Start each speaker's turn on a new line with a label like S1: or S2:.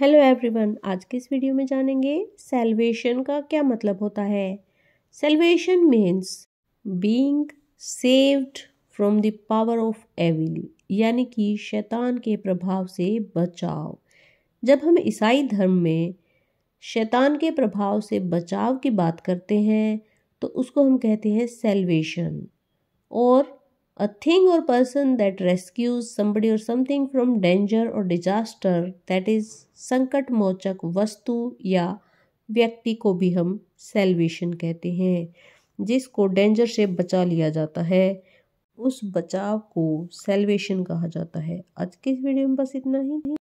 S1: hello everyone आज के इस वीडियो में जानेंगे सेल्वेशन का क्या मतलब होता है salvation means being saved from the power of evil यानी कि शैतान के प्रभाव से बचाव जब हम ईसाई धर्म में शैतान के प्रभाव से बचाव की बात करते हैं तो उसको हम कहते हैं salvation or a thing or person that rescues somebody or something from danger or disaster that is संकट मोचक वस्तु या व्यक्ति को भी हम सेल्वेशन कहते हैं जिसको डेंजर से बचा लिया जाता है उस बचाव को सेल्वेशन कहा जाता है आज के इस वीडियो में बस इतना ही